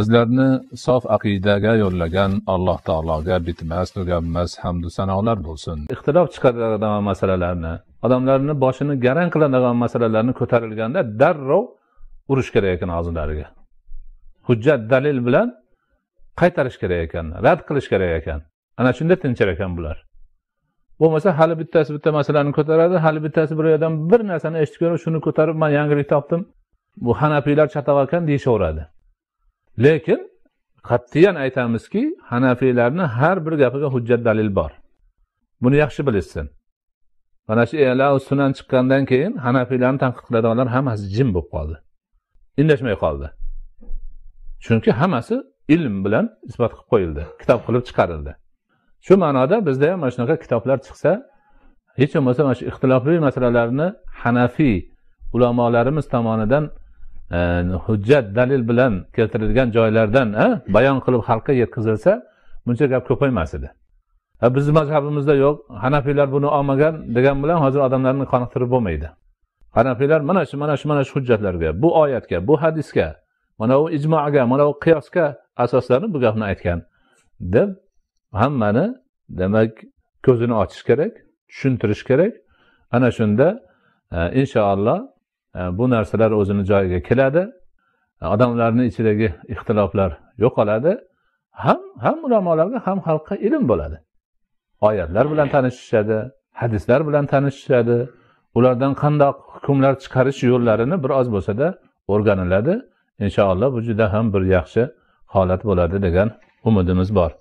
bizlarni sof aqidaga yo'llagan alloh taologa bitmas tuganmas hamdu sanolar bo'lsin ixtilof chiqaradigan masalalarni odamlarni boshini garang qiladigan masalalarni ko'tarilganda darrov urish kerak ekan og'zilariga hujjat dalil bilan qaytarish kerak ekan rad qilish kerak ekan ana shunda tinchar ekan bular bo'lmasa hali bittasi bitta masalani ko'taradi hali bittasi bir yerdan bir narsani eshitib ko'rib shuni ko'tarib man yangilik topdim bu hanafiylar chatoq ekan deyishaveradi lekin qat'iyan aytamizki hanafiylarni har bir gapiga hujjat dalil bor buni yaxshi bilishsin mana shu sunan chiqqandan keyin hanafiylarni tanqid qiladiganlar hammasi jim bo'lib qoldi indashmay qoldi chunki hammasi ilm bilan isbot qilib qo'yildi kitob qilib chiqarildi shu ma'noda bizda ham mana shunaqa kitoblar chiqsa hech bo'lmasa mana shu ixtilofli masalalarni hanafiy ulamolarimiz tomonidan Э, hujjat dalil bilan keltirilgan joylardan bayon qilib xalqqa yetkazilsa buncha gap ko'paymas edi bizni mazhabimizda yo'q hanafiylar buni olmagan degan bilan hozir odamlarni qoniqtirib bo'lmaydi hanafiylar mana shu mana shu mana shu hujjatlarga bu oyatga bu hadisga mana bu ijmoga mana bu qiyosga asoslanib bu gapni aytgan deb hammani demak ko'zini ochish kerak tushuntirish kerak ana shunda e, inshaalloh bu narsalar o'zini joyiga keladi odamlarni ichidagi ixtiloflar yo'qoladi ham ham ulamolarga ham xalqqa ilm bo'ladi oyatlar bilan tanishishadi hadislar bilan tanishishadi ulardan qandoq hukmlar chiqarish yo'llarini biroz bo'lsada o'rganiladi inshaalloh bu juda ham bir yaxshi holat bo'ladi degan umidimiz bor